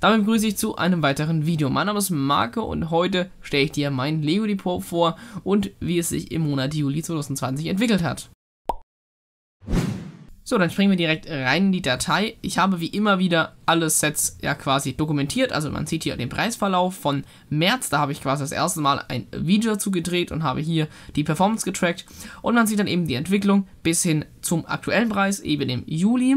Damit begrüße ich zu einem weiteren Video. Mein Name ist Marco und heute stelle ich dir mein Lego Depot vor und wie es sich im Monat Juli 2020 entwickelt hat. So, dann springen wir direkt rein in die Datei. Ich habe wie immer wieder alle Sets ja quasi dokumentiert. Also man sieht hier den Preisverlauf von März. Da habe ich quasi das erste Mal ein Video zugedreht und habe hier die Performance getrackt. Und man sieht dann eben die Entwicklung bis hin zum aktuellen Preis, eben im Juli.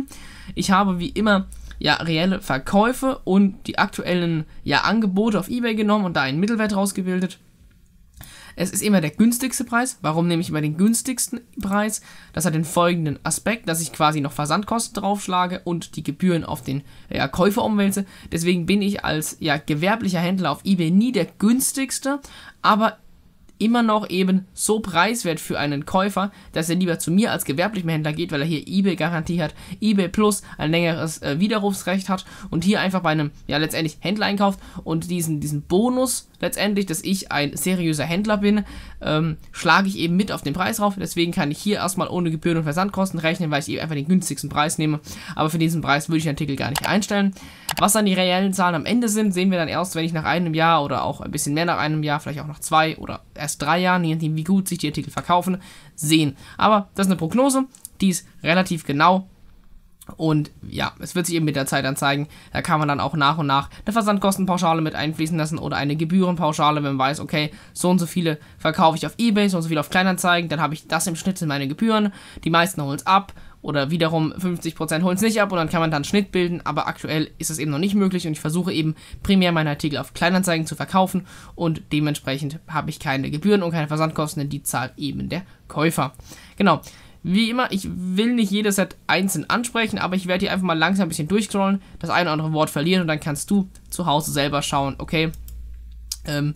Ich habe wie immer ja, reelle Verkäufe und die aktuellen ja, Angebote auf eBay genommen und da einen Mittelwert rausgebildet. Es ist immer der günstigste Preis. Warum nehme ich immer den günstigsten Preis? Das hat den folgenden Aspekt, dass ich quasi noch Versandkosten draufschlage und die Gebühren auf den ja, Käufer umwälze. Deswegen bin ich als ja, gewerblicher Händler auf eBay nie der günstigste, aber immer noch eben so preiswert für einen Käufer, dass er lieber zu mir als gewerblichem Händler geht, weil er hier eBay-Garantie hat, eBay Plus ein längeres äh, Widerrufsrecht hat und hier einfach bei einem, ja letztendlich Händler einkauft und diesen, diesen Bonus letztendlich, dass ich ein seriöser Händler bin, ähm, schlage ich eben mit auf den Preis rauf. Deswegen kann ich hier erstmal ohne Gebühren und Versandkosten rechnen, weil ich eben einfach den günstigsten Preis nehme. Aber für diesen Preis würde ich den Artikel gar nicht einstellen. Was dann die reellen Zahlen am Ende sind, sehen wir dann erst, wenn ich nach einem Jahr oder auch ein bisschen mehr nach einem Jahr, vielleicht auch nach zwei oder erst drei Jahren, je nachdem wie gut sich die Artikel verkaufen, sehen. Aber das ist eine Prognose, die ist relativ genau und ja, es wird sich eben mit der Zeit dann zeigen. Da kann man dann auch nach und nach eine Versandkostenpauschale mit einfließen lassen oder eine Gebührenpauschale, wenn man weiß, okay, so und so viele verkaufe ich auf Ebay, so und so viele auf Kleinanzeigen, dann habe ich das im Schnitt sind meine Gebühren. Die meisten holen es ab oder wiederum 50% holen es nicht ab und dann kann man dann Schnitt bilden, aber aktuell ist es eben noch nicht möglich und ich versuche eben primär meine Artikel auf Kleinanzeigen zu verkaufen und dementsprechend habe ich keine Gebühren und keine Versandkosten, denn die zahlt eben der Käufer. Genau. Wie immer, ich will nicht jedes Set einzeln ansprechen, aber ich werde hier einfach mal langsam ein bisschen durchscrollen, das eine oder andere Wort verlieren und dann kannst du zu Hause selber schauen, okay, ähm,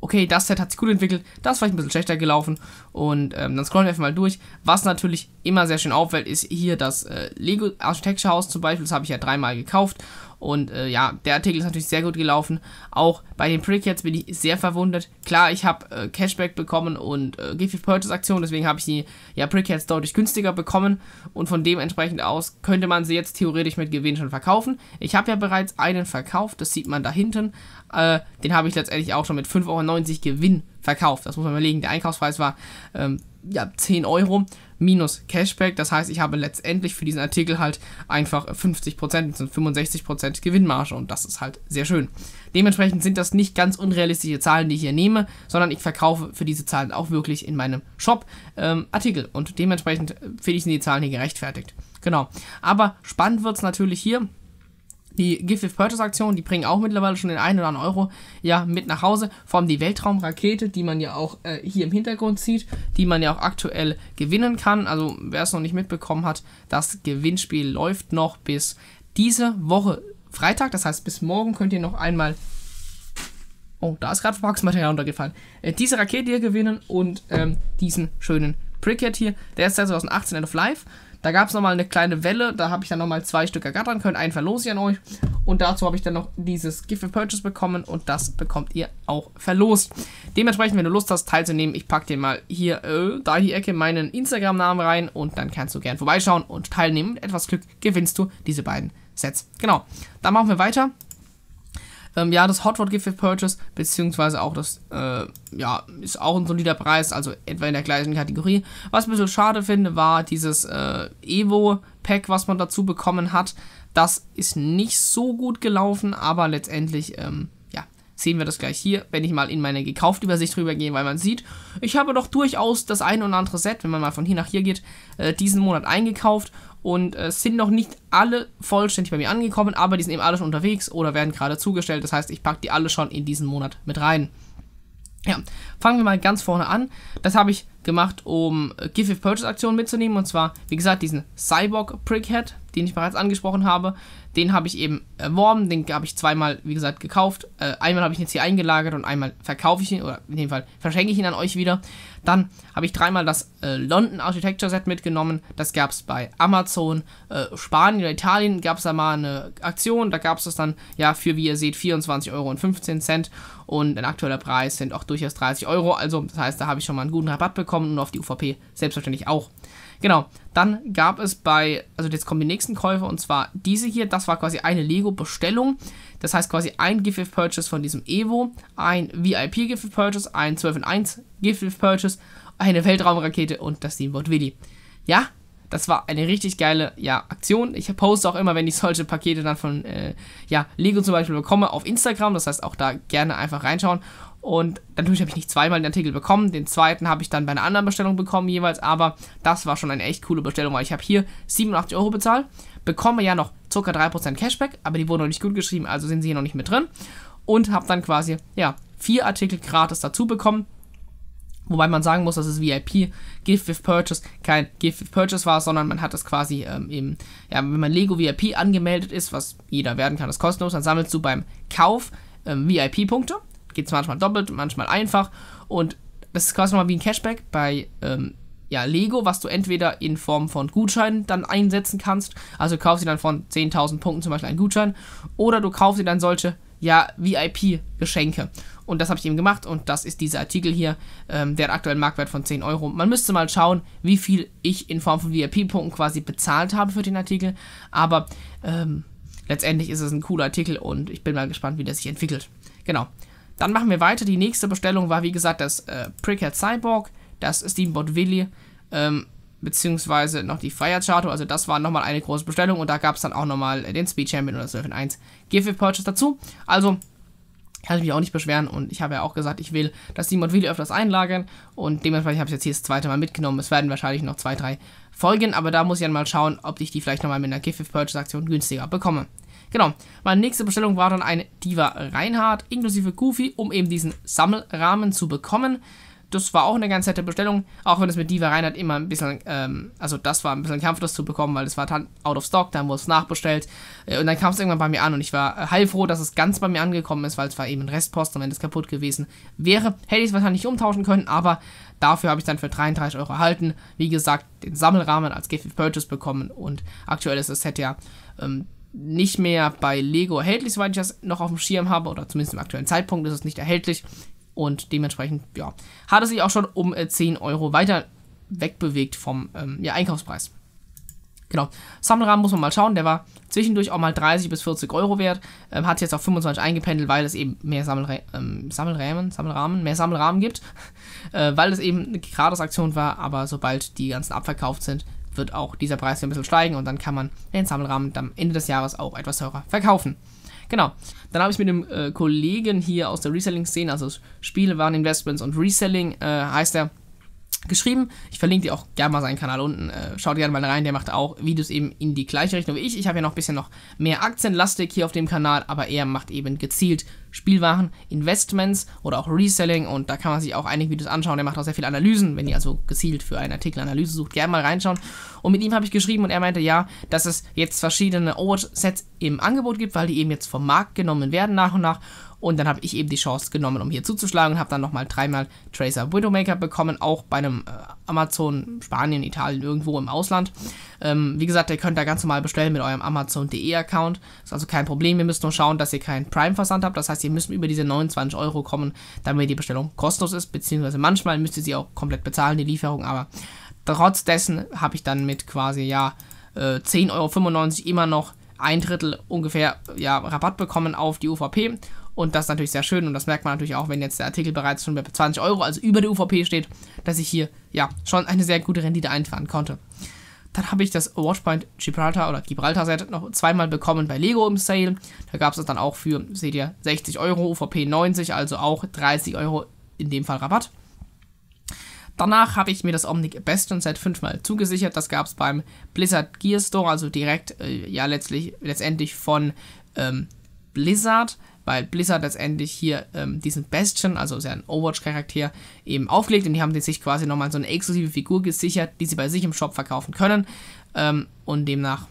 okay, das Set hat sich gut entwickelt, das ist vielleicht ein bisschen schlechter gelaufen und ähm, dann scrollen wir einfach mal durch. Was natürlich immer sehr schön auffällt, ist hier das äh, Lego Architecture House zum Beispiel, das habe ich ja dreimal gekauft und äh, ja, der Artikel ist natürlich sehr gut gelaufen. Auch bei den Predicats bin ich sehr verwundert. Klar, ich habe äh, Cashback bekommen und äh, Gift Purchase Aktion, deswegen habe ich die ja, Predicats deutlich günstiger bekommen. Und von dementsprechend aus könnte man sie jetzt theoretisch mit Gewinn schon verkaufen. Ich habe ja bereits einen verkauft, das sieht man da hinten. Äh, den habe ich letztendlich auch schon mit 5,90 Euro Gewinn verkauft. Das muss man überlegen. Der Einkaufspreis war ähm, ja, 10 Euro minus Cashback. Das heißt, ich habe letztendlich für diesen Artikel halt einfach 50% 65% Gewinnmarge und das ist halt sehr schön. Dementsprechend sind das nicht ganz unrealistische Zahlen, die ich hier nehme, sondern ich verkaufe für diese Zahlen auch wirklich in meinem Shop ähm, Artikel und dementsprechend äh, finde ich die Zahlen hier gerechtfertigt. Genau. Aber spannend wird es natürlich hier die Gift Purchase Aktion, die bringen auch mittlerweile schon den einen oder anderen Euro ja mit nach Hause. Vor allem die Weltraumrakete, die man ja auch äh, hier im Hintergrund sieht, die man ja auch aktuell gewinnen kann. Also wer es noch nicht mitbekommen hat, das Gewinnspiel läuft noch bis diese Woche Freitag. Das heißt, bis morgen könnt ihr noch einmal Oh, da ist gerade Verpackungsmaterial runtergefallen. Äh, diese Rakete hier gewinnen und ähm, diesen schönen Brickhead hier. Der ist seit 2018 End of Life. Da gab es nochmal eine kleine Welle, da habe ich dann nochmal zwei Stück ergattern können, einen verlose ich an euch. Und dazu habe ich dann noch dieses Gift for Purchase bekommen und das bekommt ihr auch verlost. Dementsprechend, wenn du Lust hast, teilzunehmen, ich packe dir mal hier, äh, da in die Ecke, meinen Instagram-Namen rein und dann kannst du gern vorbeischauen und teilnehmen. Mit etwas Glück gewinnst du diese beiden Sets. Genau, dann machen wir weiter. Ähm, ja, das Hotword Gift with Purchase, beziehungsweise auch das, äh, ja, ist auch ein solider Preis, also etwa in der gleichen Kategorie. Was ich ein bisschen schade finde, war dieses äh, Evo-Pack, was man dazu bekommen hat. Das ist nicht so gut gelaufen, aber letztendlich, ähm, ja, sehen wir das gleich hier, wenn ich mal in meine gekaufte Übersicht rübergehe, weil man sieht, ich habe doch durchaus das ein oder andere Set, wenn man mal von hier nach hier geht, äh, diesen Monat eingekauft und äh, es sind noch nicht alle vollständig bei mir angekommen, aber die sind eben alle schon unterwegs oder werden gerade zugestellt. Das heißt, ich packe die alle schon in diesen Monat mit rein. Ja, fangen wir mal ganz vorne an. Das habe ich gemacht, um äh, Give If Purchase Aktionen mitzunehmen. Und zwar, wie gesagt, diesen Cyborg Prickhead den ich bereits angesprochen habe. Den habe ich eben erworben, den habe ich zweimal, wie gesagt, gekauft. Äh, einmal habe ich ihn jetzt hier eingelagert und einmal verkaufe ich ihn, oder in dem Fall verschenke ich ihn an euch wieder. Dann habe ich dreimal das äh, London Architecture Set mitgenommen. Das gab es bei Amazon äh, Spanien oder Italien, gab es da mal eine Aktion. Da gab es das dann, ja, für, wie ihr seht, 24,15 Euro. Und ein aktueller Preis sind auch durchaus 30 Euro. Also, das heißt, da habe ich schon mal einen guten Rabatt bekommen und auf die UVP selbstverständlich auch. Genau, dann gab es bei, also jetzt kommen die nächsten Käufe und zwar diese hier, das war quasi eine Lego-Bestellung. Das heißt quasi ein Gift Purchase von diesem Evo, ein VIP Gift Purchase, ein 12 in 1 Gift Purchase, eine Weltraumrakete und das Steamboat Willy. Ja, das war eine richtig geile ja, Aktion. Ich poste auch immer, wenn ich solche Pakete dann von äh, ja, Lego zum Beispiel bekomme, auf Instagram. Das heißt, auch da gerne einfach reinschauen. Und natürlich habe ich nicht zweimal den Artikel bekommen. Den zweiten habe ich dann bei einer anderen Bestellung bekommen jeweils. Aber das war schon eine echt coole Bestellung, weil ich habe hier 87 Euro bezahlt. Bekomme ja noch ca. 3% Cashback, aber die wurden noch nicht gut geschrieben, also sind sie hier noch nicht mit drin. Und habe dann quasi, ja, vier Artikel gratis dazu bekommen. Wobei man sagen muss, dass es VIP Gift with Purchase kein Gift with Purchase war, sondern man hat es quasi ähm, eben, ja, wenn man Lego VIP angemeldet ist, was jeder werden kann, das kostenlos, dann sammelst du beim Kauf ähm, VIP-Punkte geht es manchmal doppelt, manchmal einfach. Und das ist quasi mal wie ein Cashback bei ähm, ja, Lego, was du entweder in Form von Gutscheinen dann einsetzen kannst. Also kaufst dir dann von 10.000 Punkten zum Beispiel einen Gutschein. Oder du kaufst dir dann solche ja, VIP-Geschenke. Und das habe ich eben gemacht und das ist dieser Artikel hier, ähm, der hat aktuellen Marktwert von 10 Euro. Man müsste mal schauen, wie viel ich in Form von VIP-Punkten quasi bezahlt habe für den Artikel. Aber ähm, letztendlich ist es ein cooler Artikel und ich bin mal gespannt, wie der sich entwickelt. Genau. Dann machen wir weiter. Die nächste Bestellung war, wie gesagt, das äh, Prickhead Cyborg, das Steamboat Willy, ähm, beziehungsweise noch die Fire Charter. Also das war nochmal eine große Bestellung und da gab es dann auch nochmal den Speed Champion oder das 12 in 1 Giveaway Purchase dazu. Also kann ich mich auch nicht beschweren und ich habe ja auch gesagt, ich will das Steamboat Willi öfters einlagern und dementsprechend habe ich jetzt hier das zweite Mal mitgenommen. Es werden wahrscheinlich noch zwei, drei Folgen, aber da muss ich dann mal schauen, ob ich die vielleicht nochmal mit einer Gift-Purchase-Aktion günstiger bekomme. Genau, meine nächste Bestellung war dann ein Diva Reinhardt inklusive Goofy, um eben diesen Sammelrahmen zu bekommen. Das war auch eine ganz nette Bestellung, auch wenn es mit Diva Reinhardt immer ein bisschen, ähm, also das war ein bisschen Kampf, das zu bekommen, weil es war dann out of stock, dann wurde es nachbestellt äh, und dann kam es irgendwann bei mir an und ich war äh, heilfroh, dass es ganz bei mir angekommen ist, weil es war eben ein Restpost und wenn es kaputt gewesen wäre, hätte ich es wahrscheinlich umtauschen können, aber Dafür habe ich dann für 33 Euro erhalten. Wie gesagt, den Sammelrahmen als Gift Purchase bekommen und aktuell ist das Set ja ähm, nicht mehr bei Lego erhältlich, soweit ich das noch auf dem Schirm habe, oder zumindest im aktuellen Zeitpunkt ist es nicht erhältlich. Und dementsprechend, ja, hat es sich auch schon um 10 äh, Euro weiter wegbewegt vom ähm, ja, Einkaufspreis. Genau. Sammelrahmen muss man mal schauen. Der war zwischendurch auch mal 30 bis 40 Euro wert. Ähm, hat jetzt auf 25 eingependelt, weil es eben mehr Sammelrä ähm, Sammelrahmen, Sammelrahmen, mehr Sammelrahmen gibt. Äh, weil es eben eine Gratisaktion war. Aber sobald die ganzen abverkauft sind, wird auch dieser Preis ein bisschen steigen und dann kann man den Sammelrahmen am Ende des Jahres auch etwas teurer verkaufen. Genau. Dann habe ich mit dem äh, Kollegen hier aus der Reselling-Szene, also Spiele, Waren, Investments und Reselling, äh, heißt er, geschrieben. Ich verlinke dir auch gerne mal seinen Kanal unten. Äh, schaut gerne mal rein, der macht auch Videos eben in die gleiche Richtung wie ich. Ich habe ja noch ein bisschen noch mehr Aktienlastik hier auf dem Kanal, aber er macht eben gezielt Spielwaren, Investments oder auch Reselling und da kann man sich auch einige Videos anschauen. Er macht auch sehr viele Analysen, wenn ihr also gezielt für einen Artikel Analyse sucht, gerne mal reinschauen. Und mit ihm habe ich geschrieben und er meinte ja, dass es jetzt verschiedene Overwatch-Sets im Angebot gibt, weil die eben jetzt vom Markt genommen werden nach und nach. Und dann habe ich eben die Chance genommen, um hier zuzuschlagen und habe dann nochmal dreimal Tracer Widowmaker bekommen, auch bei einem äh, Amazon Spanien, Italien, irgendwo im Ausland. Ähm, wie gesagt, ihr könnt da ganz normal bestellen mit eurem Amazon.de-Account. Ist also kein Problem, ihr müsst nur schauen, dass ihr keinen Prime-Versand habt. Das heißt, ihr Sie müssen über diese 29 Euro kommen, damit die Bestellung kostenlos ist, beziehungsweise manchmal müsst ihr sie auch komplett bezahlen, die Lieferung, aber trotz dessen habe ich dann mit quasi, ja, 10,95 äh, Euro immer noch ein Drittel ungefähr ja, Rabatt bekommen auf die UVP. Und das ist natürlich sehr schön und das merkt man natürlich auch, wenn jetzt der Artikel bereits schon bei 20 Euro, also über der UVP steht, dass ich hier ja schon eine sehr gute Rendite einfahren konnte. Dann habe ich das Watchpoint Gibraltar oder Gibraltar Set noch zweimal bekommen bei Lego im Sale. Da gab es es dann auch für, seht ihr, 60 Euro, UVP 90, also auch 30 Euro in dem Fall Rabatt. Danach habe ich mir das Omnic Bastion Set fünfmal zugesichert. Das gab es beim Blizzard Gear Store, also direkt, äh, ja, letztlich, letztendlich von ähm, Blizzard, weil Blizzard letztendlich hier ähm, diesen Bastion, also ist ein Overwatch-Charakter, eben auflegt und die haben sich quasi nochmal so eine exklusive Figur gesichert, die sie bei sich im Shop verkaufen können ähm, und demnach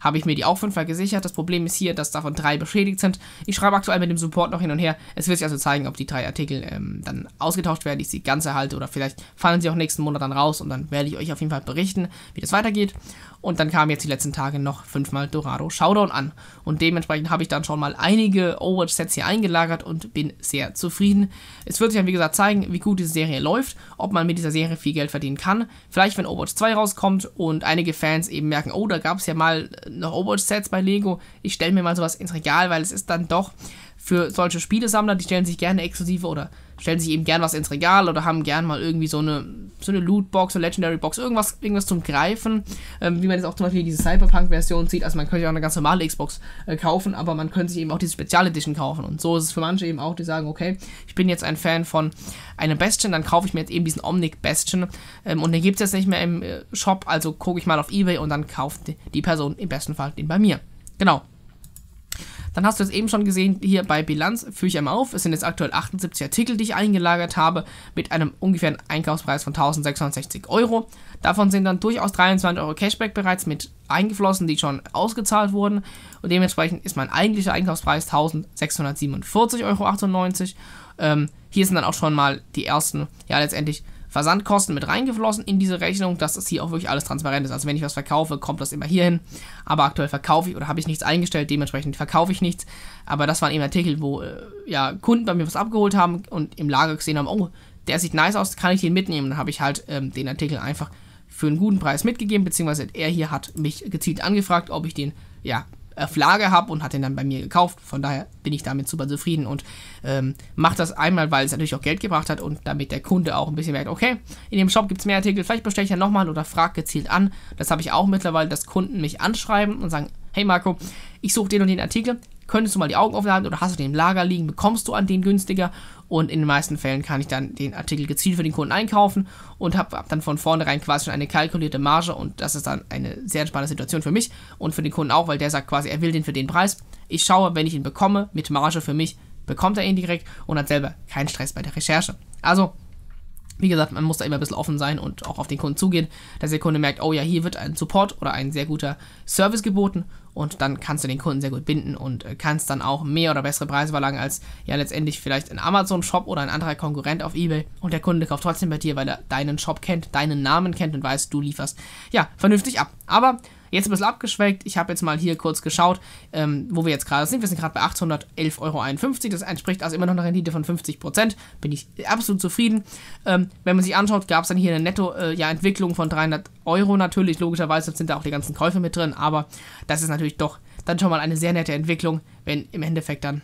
habe ich mir die auch fünfmal gesichert. Das Problem ist hier, dass davon drei beschädigt sind. Ich schreibe aktuell mit dem Support noch hin und her. Es wird sich also zeigen, ob die drei Artikel ähm, dann ausgetauscht werden, ich sie ganz erhalte oder vielleicht fallen sie auch nächsten Monat dann raus und dann werde ich euch auf jeden Fall berichten, wie das weitergeht. Und dann kamen jetzt die letzten Tage noch fünfmal Dorado Showdown an. Und dementsprechend habe ich dann schon mal einige Overwatch-Sets hier eingelagert und bin sehr zufrieden. Es wird sich dann, wie gesagt, zeigen, wie gut diese Serie läuft, ob man mit dieser Serie viel Geld verdienen kann. Vielleicht, wenn Overwatch 2 rauskommt und einige Fans eben merken, oh, da gab es ja mal noch Overwatch-Sets bei Lego. Ich stelle mir mal sowas ins Regal, weil es ist dann doch für solche Spielesammler, die stellen sich gerne exklusive oder stellen sich eben gern was ins Regal oder haben gern mal irgendwie so eine, so eine Lootbox, eine Legendary Box, irgendwas, irgendwas zum Greifen. Ähm, wie man jetzt auch zum Beispiel diese Cyberpunk-Version sieht. Also man könnte ja auch eine ganz normale Xbox äh, kaufen, aber man könnte sich eben auch diese Spezial Edition kaufen. Und so ist es für manche eben auch, die sagen, okay, ich bin jetzt ein Fan von einem Bastion, dann kaufe ich mir jetzt eben diesen Omnic Bastion. Ähm, und den gibt es jetzt nicht mehr im äh, Shop, also gucke ich mal auf Ebay und dann kauft die Person im besten Fall den bei mir. Genau. Dann hast du es eben schon gesehen, hier bei Bilanz führe ich einmal auf. Es sind jetzt aktuell 78 Artikel, die ich eingelagert habe, mit einem ungefähren Einkaufspreis von 1660 Euro. Davon sind dann durchaus 23 Euro Cashback bereits mit eingeflossen, die schon ausgezahlt wurden. Und dementsprechend ist mein eigentlicher Einkaufspreis 1647,98 Euro. Ähm, hier sind dann auch schon mal die ersten, ja letztendlich Versandkosten mit reingeflossen in diese Rechnung, dass das hier auch wirklich alles transparent ist. Also wenn ich was verkaufe, kommt das immer hier hin. Aber aktuell verkaufe ich oder habe ich nichts eingestellt, dementsprechend verkaufe ich nichts. Aber das waren eben Artikel, wo äh, ja, Kunden bei mir was abgeholt haben und im Lager gesehen haben, oh, der sieht nice aus, kann ich den mitnehmen. Dann habe ich halt ähm, den Artikel einfach für einen guten Preis mitgegeben, beziehungsweise er hier hat mich gezielt angefragt, ob ich den ja, auf äh, Lager habe und hat den dann bei mir gekauft. Von daher bin ich damit super zufrieden und ähm, mache das einmal, weil es natürlich auch Geld gebracht hat und damit der Kunde auch ein bisschen merkt, okay, in dem Shop gibt es mehr Artikel, vielleicht bestelle ich ja nochmal oder frage gezielt an. Das habe ich auch mittlerweile, dass Kunden mich anschreiben und sagen, hey Marco, ich suche den und den Artikel, Könntest du mal die Augen aufladen oder hast du den im Lager liegen, bekommst du an den günstiger. Und in den meisten Fällen kann ich dann den Artikel gezielt für den Kunden einkaufen und habe hab dann von vornherein quasi schon eine kalkulierte Marge. Und das ist dann eine sehr entspannte Situation für mich und für den Kunden auch, weil der sagt quasi, er will den für den Preis. Ich schaue, wenn ich ihn bekomme, mit Marge für mich, bekommt er ihn direkt und hat selber keinen Stress bei der Recherche. Also, wie gesagt, man muss da immer ein bisschen offen sein und auch auf den Kunden zugehen, dass der Kunde merkt, oh ja, hier wird ein Support oder ein sehr guter Service geboten und dann kannst du den Kunden sehr gut binden und äh, kannst dann auch mehr oder bessere Preise verlangen als ja letztendlich vielleicht ein Amazon-Shop oder ein anderer Konkurrent auf Ebay und der Kunde kauft trotzdem bei dir, weil er deinen Shop kennt, deinen Namen kennt und weiß, du lieferst ja vernünftig ab. Aber jetzt ein bisschen abgeschwächt. Ich habe jetzt mal hier kurz geschaut, ähm, wo wir jetzt gerade sind. Wir sind gerade bei 811,51 Euro. Das entspricht also immer noch einer Rendite von 50%. Bin ich absolut zufrieden. Ähm, wenn man sich anschaut, gab es dann hier eine Netto-Entwicklung äh, ja, von 300 Euro natürlich, logischerweise sind da auch die ganzen Käufe mit drin, aber das ist natürlich doch dann schon mal eine sehr nette Entwicklung, wenn im Endeffekt dann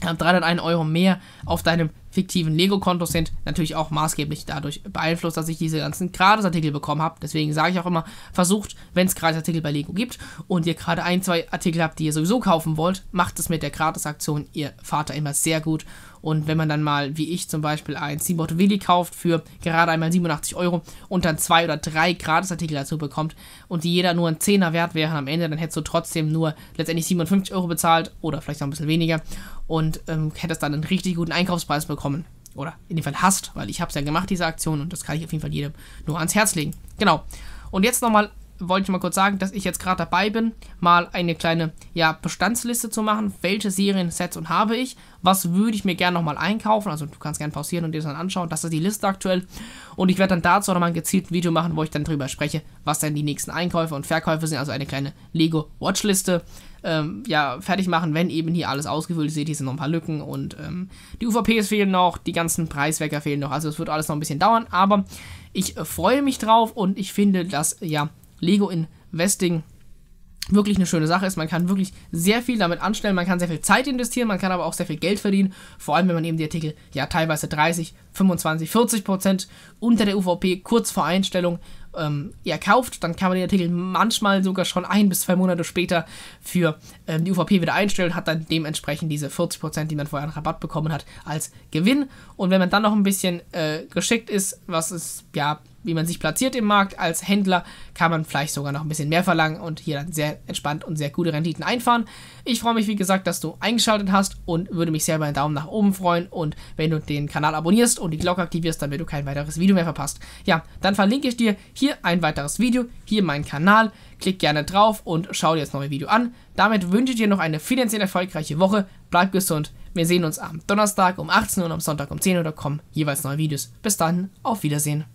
301 ähm, Euro mehr auf deinem fiktiven Lego-Konto sind, natürlich auch maßgeblich dadurch beeinflusst, dass ich diese ganzen Gratisartikel bekommen habe. Deswegen sage ich auch immer, versucht, wenn es Gratisartikel bei Lego gibt und ihr gerade ein, zwei Artikel habt, die ihr sowieso kaufen wollt, macht es mit der Gratisaktion. Ihr Vater immer sehr gut und wenn man dann mal, wie ich zum Beispiel, ein Steamboat Willi kauft für gerade einmal 87 Euro und dann zwei oder drei Gratisartikel dazu bekommt und die jeder nur ein Zehner wert wären am Ende, dann hättest du trotzdem nur letztendlich 57 Euro bezahlt oder vielleicht noch ein bisschen weniger und ähm, hättest dann einen richtig guten Einkaufspreis bekommen. Oder in dem Fall hast, weil ich habe es ja gemacht, diese Aktion, und das kann ich auf jeden Fall jedem nur ans Herz legen. Genau. Und jetzt nochmal wollte ich mal kurz sagen, dass ich jetzt gerade dabei bin, mal eine kleine ja, Bestandsliste zu machen. Welche Serien, Sets und habe ich? Was würde ich mir gerne nochmal einkaufen? Also du kannst gerne pausieren und dir das dann anschauen. Das ist die Liste aktuell. Und ich werde dann dazu nochmal ein gezieltes Video machen, wo ich dann drüber spreche, was denn die nächsten Einkäufe und Verkäufe sind. Also eine kleine Lego Watchliste. Ähm, ja, fertig machen, wenn eben hier alles ausgefüllt ist. Seht, hier sind noch ein paar Lücken und ähm, die UVPs fehlen noch, die ganzen Preiswecker fehlen noch. Also es wird alles noch ein bisschen dauern, aber ich äh, freue mich drauf und ich finde, dass ja Lego Investing wirklich eine schöne Sache ist. Man kann wirklich sehr viel damit anstellen, man kann sehr viel Zeit investieren, man kann aber auch sehr viel Geld verdienen, vor allem wenn man eben die Artikel ja teilweise 30, 25, 40 Prozent unter der UVP kurz vor Einstellung ähm, ja, kauft, dann kann man den Artikel manchmal sogar schon ein bis zwei Monate später für ähm, die UVP wieder einstellen, hat dann dementsprechend diese 40%, Prozent, die man vorher an Rabatt bekommen hat, als Gewinn. Und wenn man dann noch ein bisschen äh, geschickt ist, was es ja wie man sich platziert im Markt als Händler, kann man vielleicht sogar noch ein bisschen mehr verlangen und hier dann sehr entspannt und sehr gute Renditen einfahren. Ich freue mich, wie gesagt, dass du eingeschaltet hast und würde mich sehr über einen Daumen nach oben freuen und wenn du den Kanal abonnierst und die Glocke aktivierst, damit du kein weiteres Video mehr verpasst. Ja, dann verlinke ich dir hier ein weiteres Video, hier meinen Kanal. Klick gerne drauf und schau dir das neue Video an. Damit wünsche ich dir noch eine finanziell erfolgreiche Woche. Bleib gesund. Wir sehen uns am Donnerstag um 18 Uhr und am Sonntag um 10 Uhr. Da kommen jeweils neue Videos. Bis dann, auf Wiedersehen.